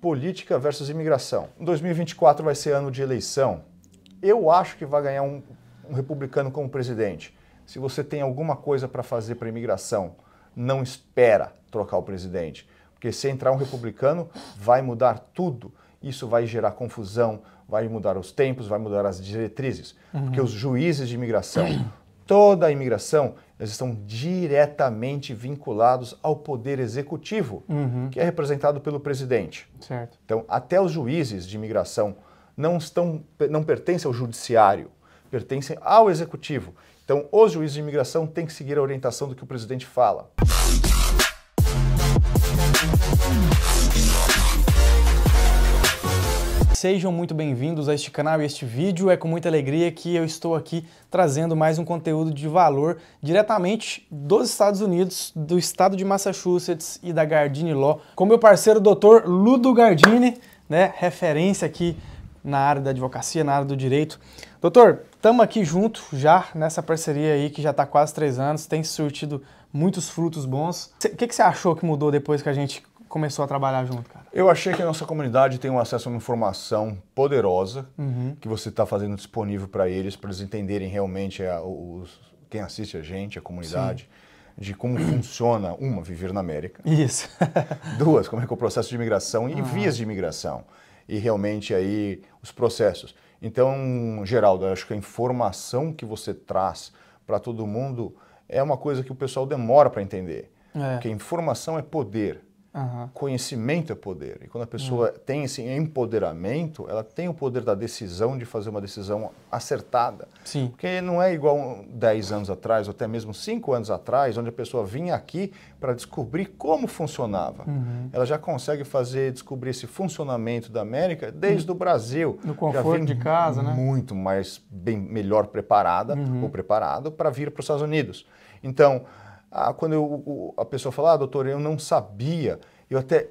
Política versus imigração. 2024 vai ser ano de eleição. Eu acho que vai ganhar um, um republicano como presidente. Se você tem alguma coisa para fazer para imigração, não espera trocar o presidente, porque se entrar um republicano, vai mudar tudo. Isso vai gerar confusão, vai mudar os tempos, vai mudar as diretrizes, uhum. porque os juízes de imigração, toda a imigração eles estão diretamente vinculados ao poder executivo, uhum. que é representado pelo presidente. Certo. Então, até os juízes de imigração não, estão, não pertencem ao judiciário, pertencem ao executivo. Então, os juízes de imigração têm que seguir a orientação do que o presidente fala. Sejam muito bem-vindos a este canal e a este vídeo. É com muita alegria que eu estou aqui trazendo mais um conteúdo de valor diretamente dos Estados Unidos, do estado de Massachusetts e da Gardini Law, com meu parceiro Dr. Ludo Gardini, né, referência aqui na área da advocacia, na área do direito. Doutor, estamos aqui junto já nessa parceria aí que já está quase três anos, tem surtido muitos frutos bons. O que, que você achou que mudou depois que a gente começou a trabalhar junto, cara? Eu achei que a nossa comunidade tem um acesso a uma informação poderosa uhum. que você está fazendo disponível para eles, para eles entenderem realmente a, é, os, quem assiste a gente, a comunidade. Sim de como funciona, uma, viver na América. Isso. duas, como é que é o processo de imigração e vias de imigração. E realmente aí os processos. Então, Geraldo, acho que a informação que você traz para todo mundo é uma coisa que o pessoal demora para entender. É. Porque informação é poder. Uhum. Conhecimento é poder. E quando a pessoa uhum. tem esse empoderamento, ela tem o poder da decisão de fazer uma decisão acertada. Sim. Porque não é igual 10 anos atrás, ou até mesmo 5 anos atrás, onde a pessoa vinha aqui para descobrir como funcionava. Uhum. Ela já consegue fazer, descobrir esse funcionamento da América desde hum. o Brasil. No conforto de casa, né? Muito mais, bem melhor preparada uhum. ou preparado para vir para os Estados Unidos. Então, ah, quando eu, a pessoa fala, ah, doutor, eu não sabia, eu até.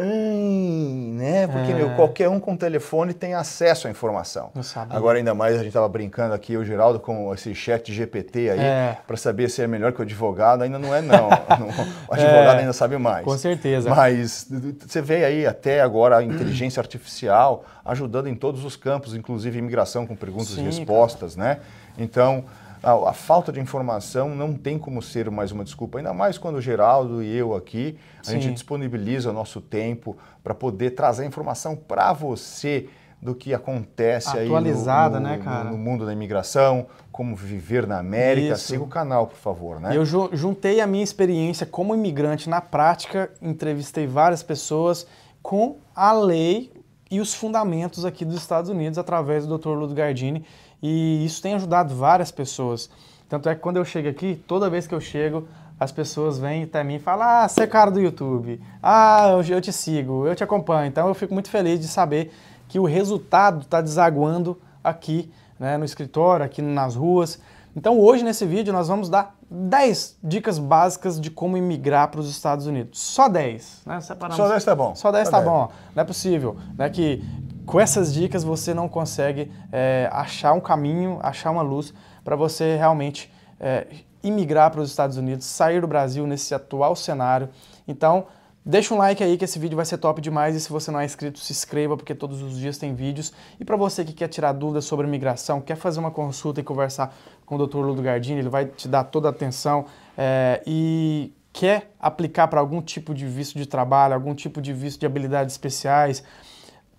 Hum, né? Porque, é. meu, qualquer um com telefone tem acesso à informação. Agora, ainda mais, a gente estava brincando aqui, eu, Geraldo, com esse chat GPT aí, é. para saber se é melhor que o advogado. Ainda não é, não. o advogado é. ainda sabe mais. Com certeza. Mas você vê aí até agora a inteligência artificial ajudando em todos os campos, inclusive imigração com perguntas Sim, e respostas, cara. né? Então, a, ah, a, falta de informação não tem como ser mais uma desculpa, ainda mais quando o Geraldo e eu aqui, a Sim. gente disponibiliza o nosso tempo para poder trazer informação para você do que acontece Atualizada, aí no, no, né, cara? no mundo da imigração, como viver na América. Isso. Siga o canal, por favor. Né? Eu ju juntei a minha experiência como imigrante na prática, entrevistei várias pessoas com a lei e os fundamentos aqui dos Estados Unidos através do Dr. Ludo Gardini, e isso tem ajudado várias pessoas. Tanto é que quando eu chego aqui, toda vez que eu chego, as pessoas vêm até mim e falam: Ah, você é cara do YouTube, ah, eu te sigo, eu te acompanho. Então eu fico muito feliz de saber que o resultado está desaguando aqui né, no escritório, aqui nas ruas. Então hoje nesse vídeo nós vamos dar 10 dicas básicas de como imigrar para os Estados Unidos. Só 10, né? Só 10 tá bom. Só 10 tá, bom. Não é possível, né? Que, com essas dicas você não consegue é, achar um caminho, achar uma luz para você realmente é, imigrar para os Estados Unidos, sair do Brasil nesse atual cenário. Então, Deixa um like aí que esse vídeo vai ser top demais e se você não é inscrito, se inscreva porque todos os dias tem vídeos. E para você que quer tirar dúvidas sobre imigração, quer fazer uma consulta e conversar com o Dr. Ludo Gardini, ele vai te dar toda a atenção é, e quer aplicar para algum tipo de visto de trabalho, algum tipo de visto de habilidades especiais,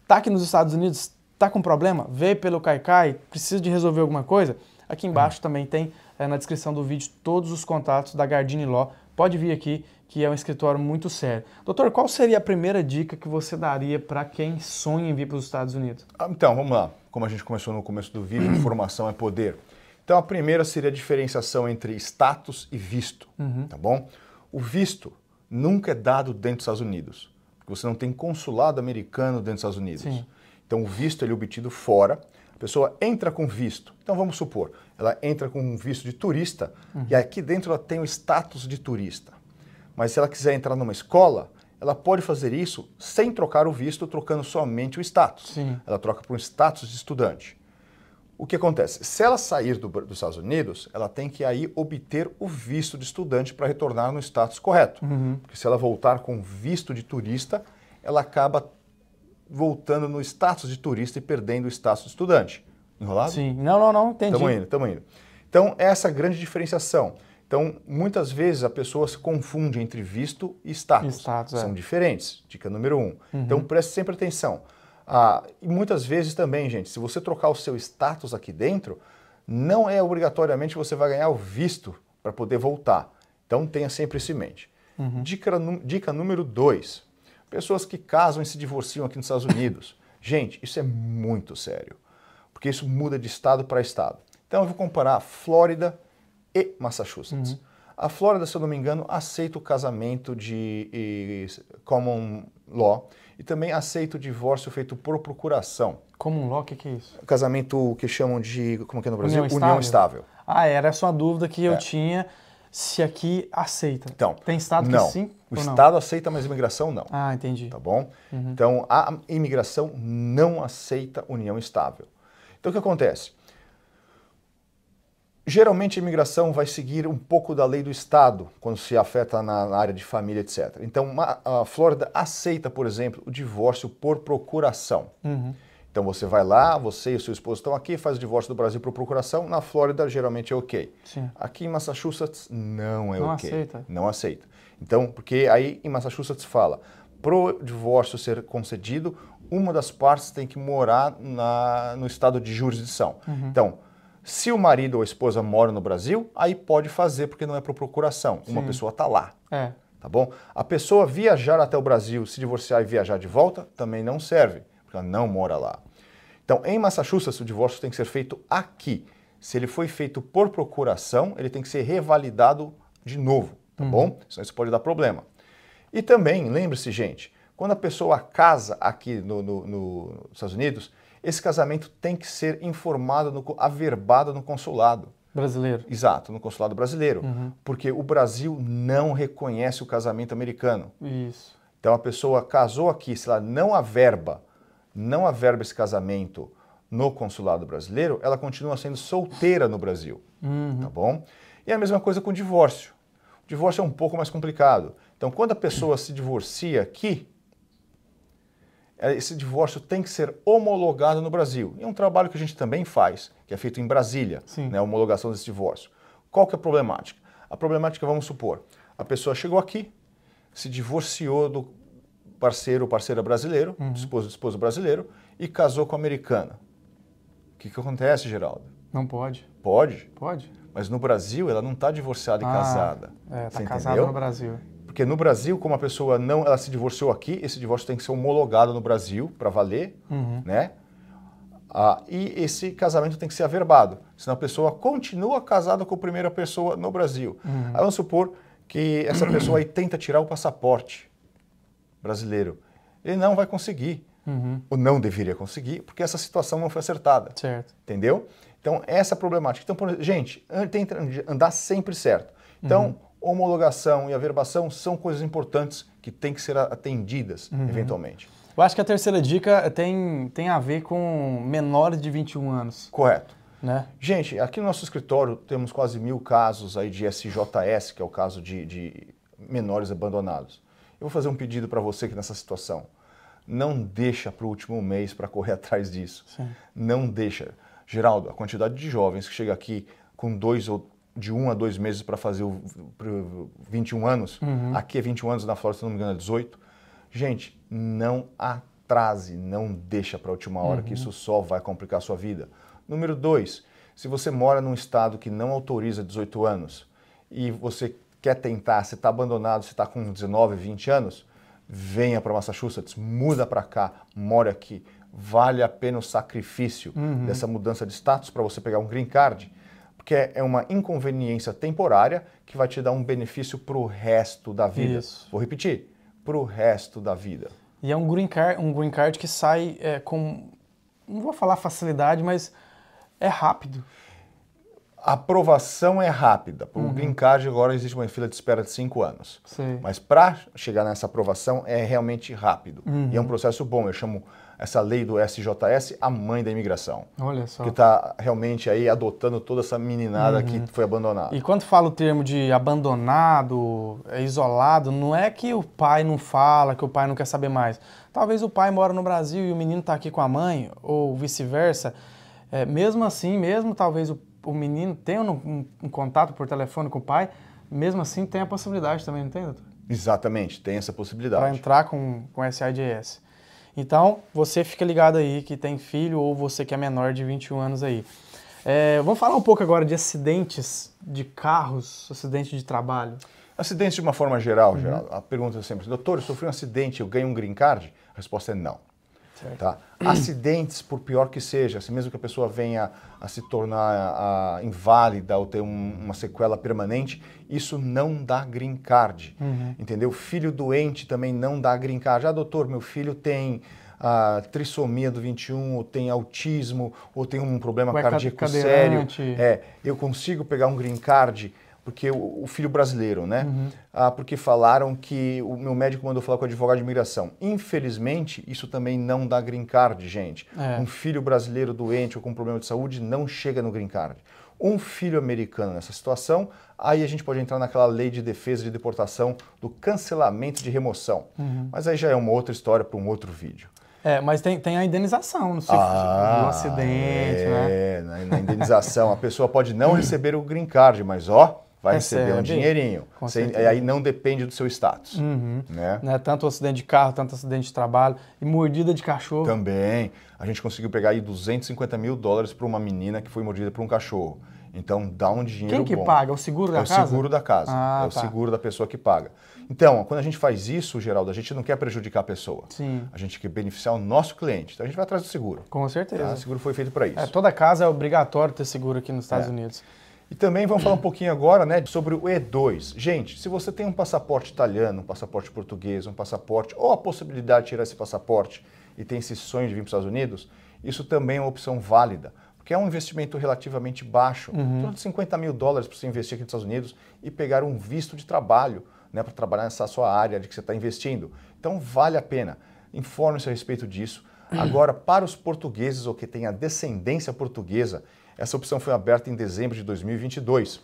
Está aqui nos Estados Unidos, está com problema? Veio pelo Kaikai, precisa de resolver alguma coisa? Aqui embaixo é. também tem, é, na descrição do vídeo, todos os contatos da Gardini Law. Pode vir aqui, que é um escritório muito sério. Doutor, qual seria a primeira dica que você daria para quem sonha em vir para os Estados Unidos? Ah, então, vamos lá. Como a gente começou no começo do vídeo, informação é poder. Então, a primeira seria a diferenciação entre status e visto, uhum. tá bom? O visto nunca é dado dentro dos Estados Unidos porque você não tem consulado americano dentro dos Estados Unidos. Sim. Então, o visto ele é obtido fora. A pessoa entra com visto. Então, vamos supor, ela entra com um visto de turista uhum. e aqui dentro ela tem o status de turista. Mas se ela quiser entrar numa escola, ela pode fazer isso sem trocar o visto, trocando somente o status. Sim. Ela troca por um status de estudante. O que acontece? Se ela sair do, dos Estados Unidos, ela tem que aí obter o visto de estudante para retornar no status correto. Uhum. Porque se ela voltar com visto de turista, ela acaba voltando no status de turista e perdendo o status de estudante. Enrolado? Sim. Não, não, não, entendi. Estamos indo, estamos indo. Então, essa é grande diferenciação. Então, muitas vezes a pessoa se confunde entre visto e status. status é. São é. diferentes, dica número um. Uhum. Então, preste sempre atenção. Ah, e muitas vezes também, gente, se você trocar o seu status aqui dentro, não é obrigatoriamente você vai ganhar o visto para poder voltar. Então tenha sempre isso em mente. Uhum. Dica, dica número dois Pessoas que casam e se divorciam aqui nos Estados Unidos. Gente, isso é muito sério, porque isso muda de estado para estado. Então eu vou comparar Flórida e Massachusetts. Uhum. A Flórida, se eu não me engano, aceita o casamento de common law e também aceita o divórcio feito por procuração. Como um LOC, o que, é isso? Casamento que chamam de, como é que é no Brasil? União estável. União estável. Ah, era só a dúvida que eu é. tinha se aqui aceita. Então, tem estado não. que sim? O Estado não? aceita, mas a imigração não. Ah, entendi. Tá bom? Uhum. Então, a imigração não aceita união estável. Então, o que acontece? Geralmente a imigração vai seguir um pouco da lei do Estado, quando se afeta na área de família, etc. Então a Flórida aceita, por exemplo, o divórcio por procuração. Uhum. Então você vai lá, você e o seu esposo estão aqui, faz o divórcio do Brasil por procuração. Na Flórida geralmente é ok. Sim. Aqui em Massachusetts não é não ok. Aceita. Não aceita. Então, porque aí em Massachusetts fala, pro divórcio ser concedido, uma das partes tem que morar na, no estado de jurisdição. Uhum. Então, se o marido ou a esposa mora no Brasil, aí pode fazer porque não é por procuração. Sim. Uma pessoa está lá. É. Tá bom? A pessoa viajar até o Brasil, se divorciar e viajar de volta, também não serve, porque ela não mora lá. Então, em Massachusetts, o divórcio tem que ser feito aqui. Se ele foi feito por procuração, ele tem que ser revalidado de novo, tá uhum. bom? Senão isso pode dar problema. E também, lembre-se, gente, quando a pessoa casa aqui no, no, no, nos Estados Unidos, esse casamento tem que ser informado, no, averbado no consulado. Brasileiro. Exato, no consulado brasileiro. Uhum. Porque o Brasil não reconhece o casamento americano. Isso. Então a pessoa casou aqui, se ela não averba, não averba esse casamento no consulado brasileiro, ela continua sendo solteira no Brasil. Uhum. Tá bom? E a mesma coisa com o divórcio. O divórcio é um pouco mais complicado. Então, quando a pessoa se divorcia aqui, é, esse divórcio tem que ser homologado no Brasil. E é um trabalho que a gente também faz, que é feito em Brasília, né, a homologação desse divórcio. Qual que é a problemática? A problemática, vamos supor, a pessoa chegou aqui, se divorciou do parceiro ou parceira brasileiro, uhum. esposo ou esposo brasileiro, e casou com a americana. O que, que acontece, Geraldo? Não pode. Pode? Pode. Mas no Brasil ela não está divorciada ah, e casada. É, está casada no Brasil. Porque no Brasil, como a pessoa não, ela se divorciou aqui, esse divórcio tem que ser homologado no Brasil para valer, uhum. né? Ah, e esse casamento tem que ser averbado, senão a pessoa continua casada com a primeira pessoa no Brasil. Uhum. Aí vamos supor que essa pessoa aí tenta tirar o passaporte brasileiro. Ele não vai conseguir, uhum. ou não deveria conseguir, porque essa situação não foi acertada. Certo. Entendeu? Então, essa é a problemática. Então, gente, que andar sempre certo. Então, uhum homologação e averbação são coisas importantes que têm que ser atendidas uhum. eventualmente. Eu acho que a terceira dica tem, tem a ver com menores de 21 anos. Correto. Né? Gente, aqui no nosso escritório temos quase mil casos aí de SJS, que é o caso de, de menores abandonados. Eu vou fazer um pedido para você que nessa situação não deixa para o último mês para correr atrás disso. Sim. Não deixa. Geraldo, a quantidade de jovens que chega aqui com dois ou de um a dois meses para fazer o, pro 21 anos. Uhum. Aqui é 21 anos, na Flórida, se não me engano, é 18. Gente, não atrase, não deixa para a última hora, uhum. que isso só vai complicar a sua vida. Número dois, se você mora num estado que não autoriza 18 anos e você quer tentar, você está abandonado, você está com 19, 20 anos, venha para Massachusetts, muda para cá, mora aqui. Vale a pena o sacrifício uhum. dessa mudança de status para você pegar um green card? que é, é uma inconveniência temporária que vai te dar um benefício para o resto da vida. Isso. Vou repetir, para o resto da vida. E é um green card, um green card que sai é, com, não vou falar facilidade, mas é rápido. A aprovação é rápida. Para o uhum. green card agora existe uma fila de espera de cinco anos. Sim. Mas para chegar nessa aprovação é realmente rápido. Uhum. E é um uhum. processo bom. Eu chamo essa lei do SJS a mãe da imigração. Olha só. Que está realmente aí adotando toda essa meninada uhum. que foi abandonada. E quando fala o termo de abandonado, é isolado, não é que o pai não fala, que o pai não quer saber mais. Talvez o pai mora no Brasil e o menino está aqui com a mãe, ou vice-versa. É, mesmo assim, mesmo talvez o o menino tem um, um, um, contato por telefone com o pai, mesmo assim tem a possibilidade também, não tem, doutor? Exatamente, tem essa possibilidade. Para entrar com, com SIDS. Então, você fica ligado aí que tem filho ou você que é menor de 21 anos aí. É, vamos falar um pouco agora de acidentes de carros, acidentes de trabalho. Acidentes de uma forma geral, uhum. geral. A pergunta é sempre, assim, doutor, eu sofri um acidente, eu ganho um green card? A resposta é não. Certo. Tá? Acidentes, por pior que seja, assim, mesmo que a pessoa venha a se tornar a, a, inválida ou ter um, uma sequela permanente, isso não dá green card. Uhum. Entendeu? Filho doente também não dá green card. Ah, doutor, meu filho tem a ah, trissomia do 21, ou tem autismo, ou tem um problema é cardíaco cadeirante. sério. É, eu consigo pegar um green card porque o, o filho brasileiro, né? Uhum. Ah, porque falaram que o meu médico mandou falar com o advogado de imigração. Infelizmente, isso também não dá green card, gente. É. Um filho brasileiro doente ou com problema de saúde não chega no green card. Um filho americano nessa situação, aí a gente pode entrar naquela lei de defesa de deportação do cancelamento de remoção. Uhum. Mas aí já é uma outra história para um outro vídeo. É, mas tem, tem a indenização se, ah, no acidente, é, né? É, na, na indenização. a pessoa pode não receber o green card, mas ó, vai Recebe. receber é um dinheirinho. e aí não depende do seu status. Uhum. Né? né? Tanto acidente de carro, tanto acidente de trabalho e mordida de cachorro. Também. A gente conseguiu pegar aí 250 mil dólares para uma menina que foi mordida por um cachorro. Então dá um dinheiro Quem que bom. paga? O seguro da é casa? É o seguro da casa. Ah, é o tá. seguro da pessoa que paga. Então, quando a gente faz isso, Geraldo, a gente não quer prejudicar a pessoa. Sim. A gente quer beneficiar o nosso cliente. Então a gente vai atrás do seguro. Com certeza. Tá? O seguro foi feito para é, isso. É, toda casa é obrigatório ter seguro aqui nos Estados é. Unidos. E também vamos falar um pouquinho agora né, sobre o E2. Gente, se você tem um passaporte italiano, um passaporte português, um passaporte, ou a possibilidade de tirar esse passaporte e tem esse sonho de vir para os Estados Unidos, isso também é uma opção válida. Porque é um investimento relativamente baixo, uhum. Então, de 50 mil dólares para você investir aqui nos Estados Unidos e pegar um visto de trabalho né, para trabalhar nessa sua área de que você está investindo. Então vale a pena. Informe-se a respeito disso. Uhum. Agora, para os portugueses ou que têm a descendência portuguesa essa opção foi aberta em dezembro de 2022.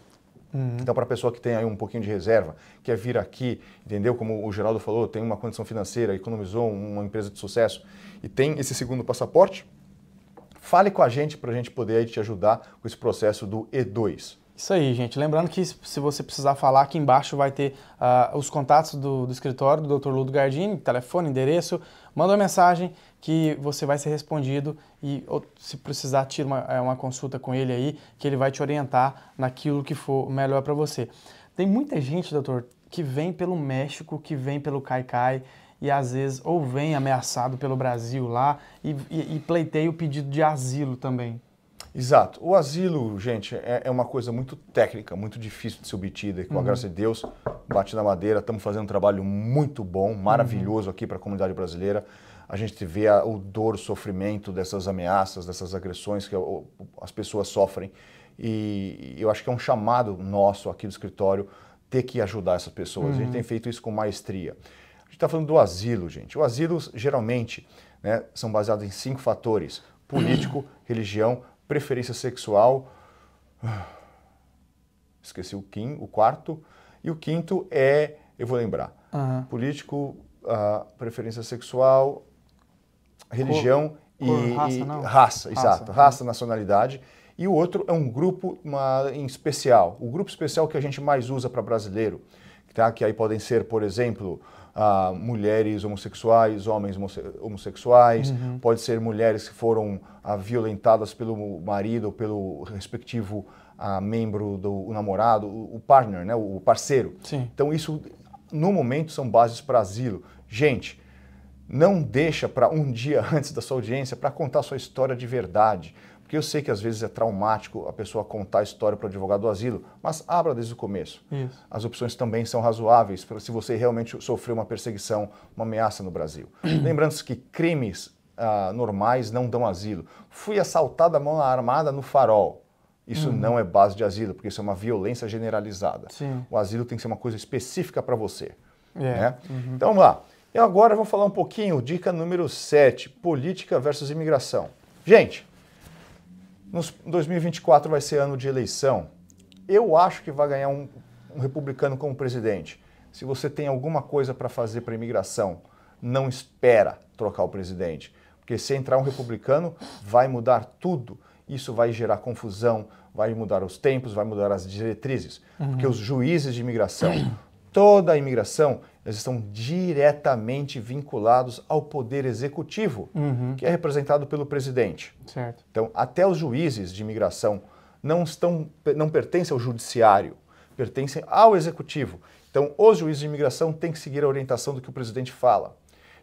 Uhum. Então, para a pessoa que tem aí um pouquinho de reserva, quer vir aqui, entendeu? Como o Geraldo falou, tem uma condição financeira, economizou uma empresa de sucesso e tem esse segundo passaporte, fale com a gente para a gente poder aí te ajudar com esse processo do E2. Isso aí, gente. Lembrando que se você precisar falar, aqui embaixo vai ter uh, os contatos do, do escritório do Dr. Ludo Gardini, telefone, endereço. Manda uma mensagem, que você vai ser respondido e ou, se precisar tira uma, é, uma consulta com ele aí, que ele vai te orientar naquilo que for melhor para você. Tem muita gente, doutor, que vem pelo México, que vem pelo Caicai, e às vezes ou vem ameaçado pelo Brasil lá e, e, e pleiteia o pedido de asilo também. Exato. O asilo, gente, é, é, uma coisa muito técnica, muito difícil de ser obtida. Com uhum. a graça de Deus, bate na madeira, estamos fazendo um trabalho muito bom, maravilhoso uhum. aqui para a comunidade brasileira a gente vê a, o dor, o sofrimento dessas ameaças, dessas agressões que as pessoas sofrem. E eu acho que é um chamado nosso aqui do escritório ter que ajudar essas pessoas. Uhum. A gente uhum. tem feito isso com maestria. A gente está falando do asilo, gente. O asilo, geralmente, né, são baseados em cinco fatores: político, uhum. religião, preferência sexual. Esqueci o, quim, o quarto. E o quinto é, eu vou lembrar: uhum. político, uh, preferência sexual, religião cor, e, cor, raça, e raça, raça, exato, né? raça, nacionalidade. E o outro é um grupo uma, em especial, o grupo especial que a gente mais usa para brasileiro, tá? que aí podem ser, por exemplo, uh, mulheres homossexuais, homens homossexuais, uhum. pode ser mulheres que foram uh, violentadas pelo marido, ou pelo respectivo uh, membro do namorado, o, o partner, né? o parceiro. Sim. Então isso, no momento, são bases para asilo. Gente, não deixa para um dia antes da sua audiência para contar sua história de verdade. Porque eu sei que às vezes é traumático a pessoa contar a história para o advogado do asilo, mas abra desde o começo. Isso. As opções também são razoáveis para se você realmente sofreu uma perseguição, uma ameaça no Brasil. Lembrando-se que crimes ah, normais não dão asilo. Fui assaltado à mão armada no farol. Isso uhum. não é base de asilo, porque isso é uma violência generalizada. Sim. O asilo tem que ser uma coisa específica para você. Yeah. É. Né? Uhum. Então vamos lá. E agora vou falar um pouquinho, dica número 7, política versus imigração. Gente, 2024 vai ser ano de eleição. Eu acho que vai ganhar um, um republicano como presidente. Se você tem alguma coisa para fazer para imigração, não espera trocar o presidente. Porque se entrar um republicano, vai mudar tudo. Isso vai gerar confusão, vai mudar os tempos, vai mudar as diretrizes. Uhum. Porque os juízes de imigração, toda a imigração, eles estão diretamente vinculados ao poder executivo, uhum. que é representado pelo presidente. Certo. Então, até os juízes de imigração não, estão, não pertencem ao judiciário, pertencem ao executivo. Então, os juízes de imigração têm que seguir a orientação do que o presidente fala.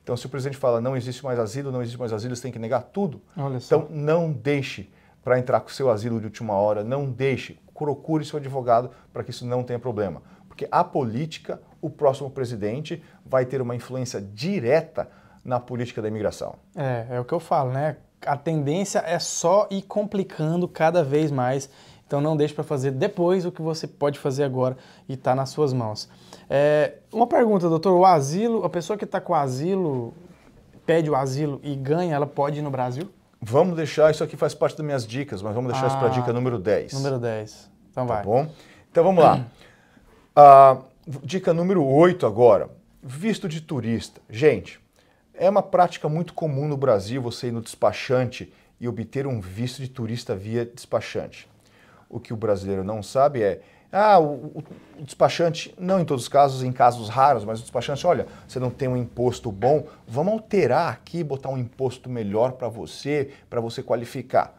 Então, se o presidente fala não existe mais asilo, não existe mais asilo, você tem que negar tudo. Então, não deixe para entrar com seu asilo de última hora, não deixe, procure seu advogado para que isso não tenha problema. Porque a política, o próximo presidente vai ter uma influência direta na política da imigração. É, é o que eu falo, né? A tendência é só ir complicando cada vez mais. Então não deixe para fazer depois o que você pode fazer agora e está nas suas mãos. É, uma pergunta, doutor. O asilo, a pessoa que está com asilo, pede o asilo e ganha, ela pode ir no Brasil? Vamos deixar, isso aqui faz parte das minhas dicas, mas vamos deixar ah, isso para a dica número 10. Número 10. Então tá vai. Tá bom? Então vamos lá. Ah, dica número 8 agora, visto de turista. Gente, é uma prática muito comum no Brasil você ir no despachante e obter um visto de turista via despachante. O que o brasileiro não sabe é, ah, o, o, despachante, não em todos os casos, em casos raros, mas o despachante, olha, você não tem um imposto bom, vamos alterar aqui, botar um imposto melhor para você, para você qualificar.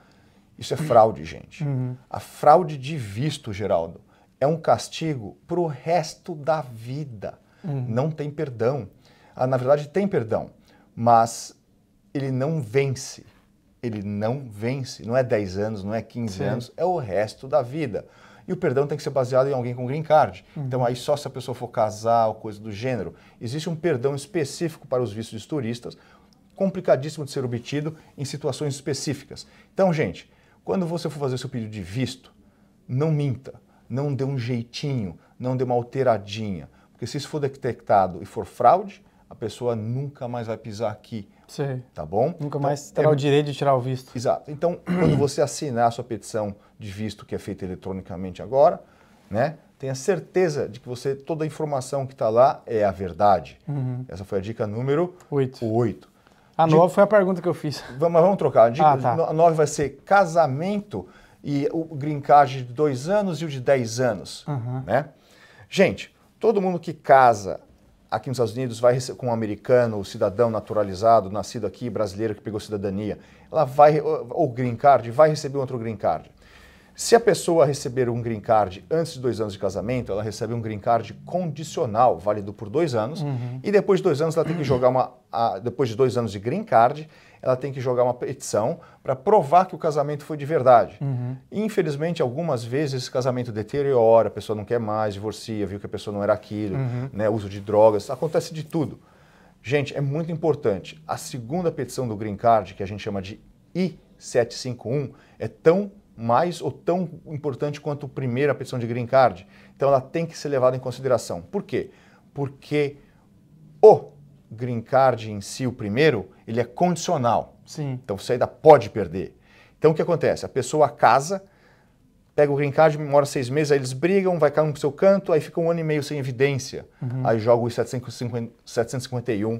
Isso é fraude, gente. Uhum. A fraude de visto, Geraldo é um castigo para o resto da vida. Uhum. Não tem perdão. Ah, na verdade, tem perdão, mas ele não vence. Ele não vence. Não é 10 anos, não é 15 Sim. anos, é o resto da vida. E o perdão tem que ser baseado em alguém com green card. Uhum. Então, aí só se a pessoa for casar ou coisa do gênero. Existe um perdão específico para os vistos de turistas, complicadíssimo de ser obtido em situações específicas. Então, gente, quando você for fazer seu pedido de visto, não minta não dê um jeitinho, não dê uma alteradinha. Porque se isso for detectado e for fraude, a pessoa nunca mais vai pisar aqui. Sim. Tá bom? Nunca então, mais terá é... o direito de tirar o visto. Exato. Então, quando você assinar a sua petição de visto, que é feita eletronicamente agora, né? Tenha certeza de que você toda a informação que está lá é a verdade. Uhum. Essa foi a dica número 8. A 9 foi a pergunta que eu fiz. Vamos, vamos trocar. A dica, ah, tá. A 9 vai ser casamento e o green card de dois anos e o de dez anos. Uhum. Né? Gente, todo mundo que casa aqui nos Estados Unidos vai com um americano, um cidadão naturalizado, nascido aqui, brasileiro que pegou cidadania, ela vai ou green card, vai receber outro green card. Se a pessoa receber um green card antes de dois anos de casamento, ela recebe um green card condicional, válido por dois anos, uhum. e depois de dois anos ela tem que jogar uma. A, depois de dois anos de green card, ela tem que jogar uma petição para provar que o casamento foi de verdade. Uhum. Infelizmente, algumas vezes esse casamento deteriora, a pessoa não quer mais, divorcia, viu que a pessoa não era aquilo, uhum. né, uso de drogas, acontece de tudo. Gente, é muito importante. A segunda petição do green card, que a gente chama de I751, é tão mais ou tão importante quanto a primeira petição de green card. Então ela tem que ser levada em consideração. Por quê? Porque o green card em si, o primeiro, ele é condicional. Sim. Então você ainda pode perder. Então o que acontece? A pessoa casa, pega o green card, mora seis meses, aí eles brigam, vai cair no seu canto, aí fica um ano e meio sem evidência. Uhum. Aí joga os 750, 751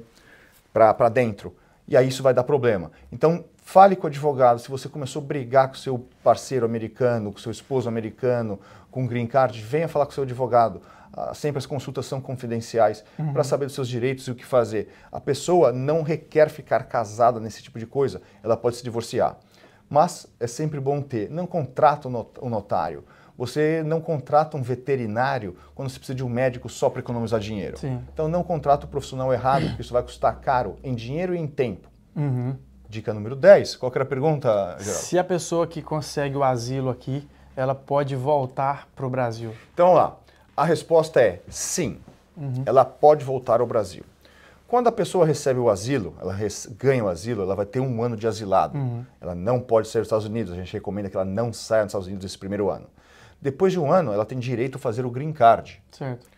para dentro. E aí isso vai dar problema. Então Fale com o advogado se você começou a brigar com seu parceiro americano, com seu esposo americano, com o green card, venha falar com seu advogado. Ah, sempre as consultas são confidenciais uhum. para saber dos seus direitos e o que fazer. A pessoa não requer ficar casada nesse tipo de coisa, ela pode se divorciar. Mas é sempre bom ter. Não contrata o notário. Você não contrata um veterinário quando você precisa de um médico só para economizar dinheiro. Sim. Então não contrata o profissional errado, porque isso vai custar caro em dinheiro e em tempo. Uhum. Dica número 10. Qual que era a pergunta, Geraldo? Se a pessoa que consegue o asilo aqui, ela pode voltar para o Brasil? Então, vamos lá. A resposta é sim. Uhum. Ela pode voltar ao Brasil. Quando a pessoa recebe o asilo, ela ganha o asilo, ela vai ter um ano de asilado. Uhum. Ela não pode sair dos Estados Unidos. A gente recomenda que ela não saia dos Estados Unidos esse primeiro ano. Depois de um ano, ela tem direito a fazer o green card. Certo.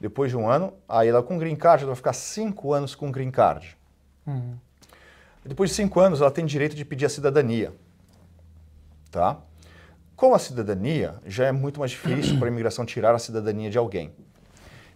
Depois de um ano, aí ela com green card, ela vai ficar cinco anos com green card. Uhum depois de cinco anos, ela tem direito de pedir a cidadania. Tá? Com a cidadania, já é muito mais difícil para a imigração tirar a cidadania de alguém.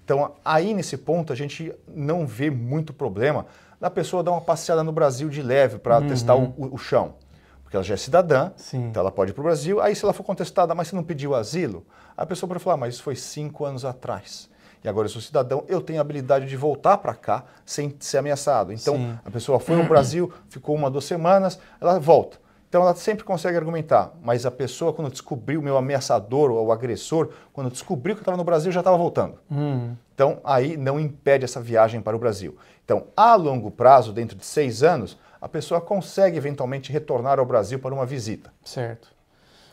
Então, aí nesse ponto, a gente não vê muito problema da pessoa dar uma passeada no Brasil de leve para uhum. testar o, o, o, chão. Porque ela já é cidadã, Sim. então ela pode ir para o Brasil. Aí, se ela for contestada, mas você não pediu asilo, a pessoa pode falar, ah, mas isso foi cinco anos atrás e agora eu sou cidadão, eu tenho a habilidade de voltar para cá sem ser ameaçado. Então, Sim. a pessoa foi ao Brasil, ficou uma, duas semanas, ela volta. Então ela sempre consegue argumentar, mas a pessoa, quando descobriu o meu ameaçador ou o agressor, quando descobriu que eu estava no Brasil, já estava voltando. Hum. Então aí não impede essa viagem para o Brasil. Então, a longo prazo, dentro de seis anos, a pessoa consegue eventualmente retornar ao Brasil para uma visita. Certo.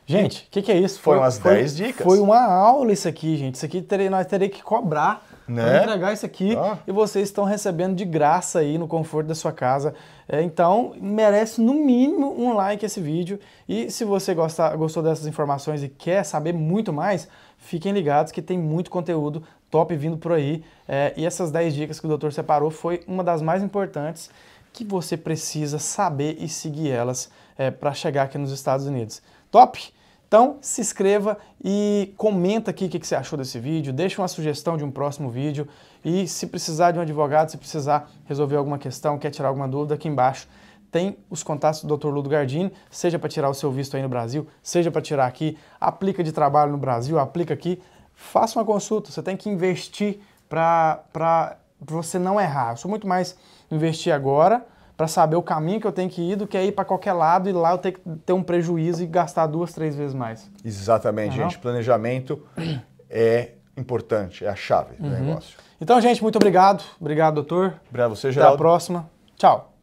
Gente, o que, que, é isso? Foi, as umas foi, 10 dicas. Foi uma aula isso aqui, gente. Isso aqui terei, nós teremos que cobrar né? para entregar isso aqui. Ah. E vocês estão recebendo de graça aí no conforto da sua casa. É, então, merece no mínimo um like esse vídeo. E se você gostou dessas informações e quer saber muito mais, fiquem ligados que tem muito conteúdo top vindo por aí. É, e essas 10 dicas que o doutor separou foi uma das mais importantes que você precisa saber e seguir elas é, para chegar aqui nos Estados Unidos. Top! Então se inscreva e comenta aqui o que, você achou desse vídeo, deixa uma sugestão de um próximo vídeo e se precisar de um advogado, se precisar resolver alguma questão, quer tirar alguma dúvida, aqui embaixo tem os contatos do Dr. Ludo Gardini, seja para tirar o seu visto aí no Brasil, seja para tirar aqui, aplica de trabalho no Brasil, aplica aqui, faça uma consulta, você tem que investir para você não errar. Eu sou muito mais investir agora, para saber o caminho que eu tenho que ir do que é ir para qualquer lado e lá eu ter que ter um prejuízo e gastar duas, três vezes mais. Exatamente, uhum. gente. Planejamento é importante, é a chave uhum. do negócio. Então, gente, muito obrigado. Obrigado, doutor. Obrigado a você, Geraldo. Até a próxima. Tchau.